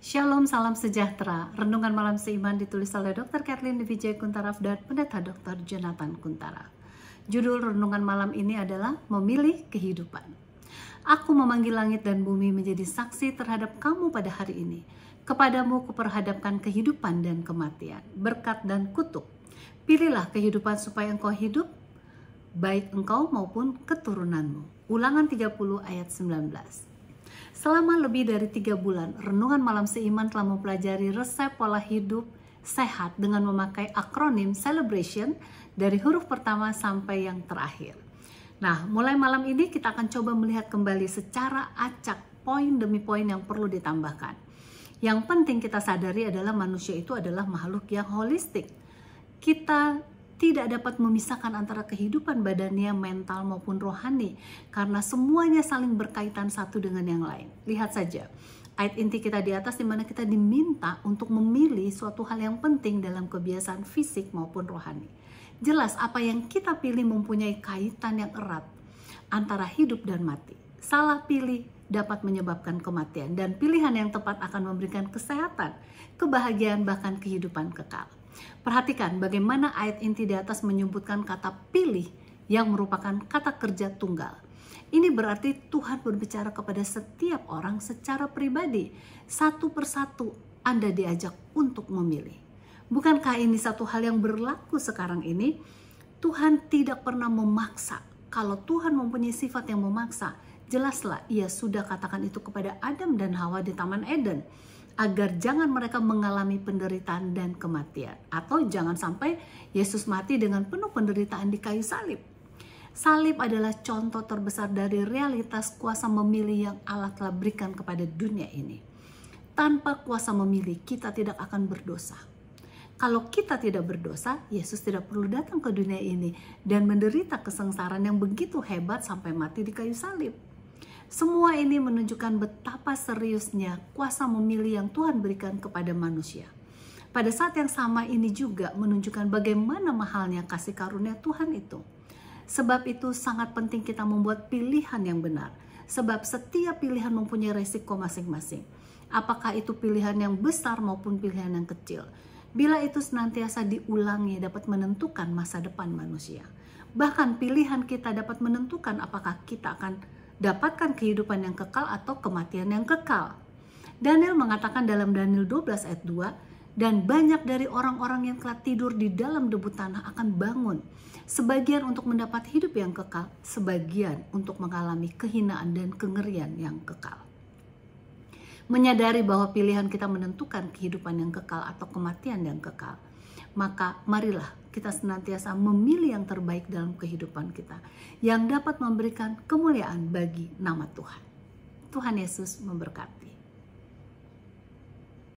Shalom, salam sejahtera. Renungan malam seiman ditulis oleh Dr. Kathleen Vijay Kuntaraf dan Pendeta Dr. Jonathan Kuntara. Judul renungan malam ini adalah Memilih Kehidupan. Aku memanggil langit dan bumi menjadi saksi terhadap kamu pada hari ini. Kepadamu kuperhadapkan kehidupan dan kematian, berkat dan kutuk. Pilihlah kehidupan supaya engkau hidup, baik engkau maupun keturunanmu. Ulangan 30 ayat 19. Selama lebih dari tiga bulan, Renungan Malam Seiman telah mempelajari resep pola hidup sehat dengan memakai akronim celebration dari huruf pertama sampai yang terakhir. Nah, mulai malam ini kita akan coba melihat kembali secara acak poin demi poin yang perlu ditambahkan. Yang penting kita sadari adalah manusia itu adalah makhluk yang holistik. Kita tidak dapat memisahkan antara kehidupan badannya, mental maupun rohani karena semuanya saling berkaitan satu dengan yang lain. Lihat saja ayat inti kita di atas di mana kita diminta untuk memilih suatu hal yang penting dalam kebiasaan fisik maupun rohani. Jelas apa yang kita pilih mempunyai kaitan yang erat antara hidup dan mati. Salah pilih dapat menyebabkan kematian dan pilihan yang tepat akan memberikan kesehatan, kebahagiaan bahkan kehidupan kekal. Perhatikan bagaimana ayat inti di atas menyebutkan kata pilih yang merupakan kata kerja tunggal. Ini berarti Tuhan berbicara kepada setiap orang secara pribadi, satu persatu Anda diajak untuk memilih. Bukankah ini satu hal yang berlaku sekarang ini? Tuhan tidak pernah memaksa. Kalau Tuhan mempunyai sifat yang memaksa, jelaslah ia sudah katakan itu kepada Adam dan Hawa di Taman Eden agar jangan mereka mengalami penderitaan dan kematian. Atau jangan sampai Yesus mati dengan penuh penderitaan di kayu salib. Salib adalah contoh terbesar dari realitas kuasa memilih yang Allah telah berikan kepada dunia ini. Tanpa kuasa memilih, kita tidak akan berdosa. Kalau kita tidak berdosa, Yesus tidak perlu datang ke dunia ini dan menderita kesengsaraan yang begitu hebat sampai mati di kayu salib. Semua ini menunjukkan betapa seriusnya kuasa memilih yang Tuhan berikan kepada manusia. Pada saat yang sama ini juga menunjukkan bagaimana mahalnya kasih karunia Tuhan itu. Sebab itu sangat penting kita membuat pilihan yang benar. Sebab setiap pilihan mempunyai resiko masing-masing. Apakah itu pilihan yang besar maupun pilihan yang kecil. Bila itu senantiasa diulangi dapat menentukan masa depan manusia. Bahkan pilihan kita dapat menentukan apakah kita akan dapatkan kehidupan yang kekal atau kematian yang kekal. Daniel mengatakan dalam Daniel 12 ayat 2, dan banyak dari orang-orang yang telah tidur di dalam debu tanah akan bangun. Sebagian untuk mendapat hidup yang kekal, sebagian untuk mengalami kehinaan dan kengerian yang kekal. Menyadari bahwa pilihan kita menentukan kehidupan yang kekal atau kematian yang kekal maka marilah kita senantiasa memilih yang terbaik dalam kehidupan kita yang dapat memberikan kemuliaan bagi nama Tuhan. Tuhan Yesus memberkati.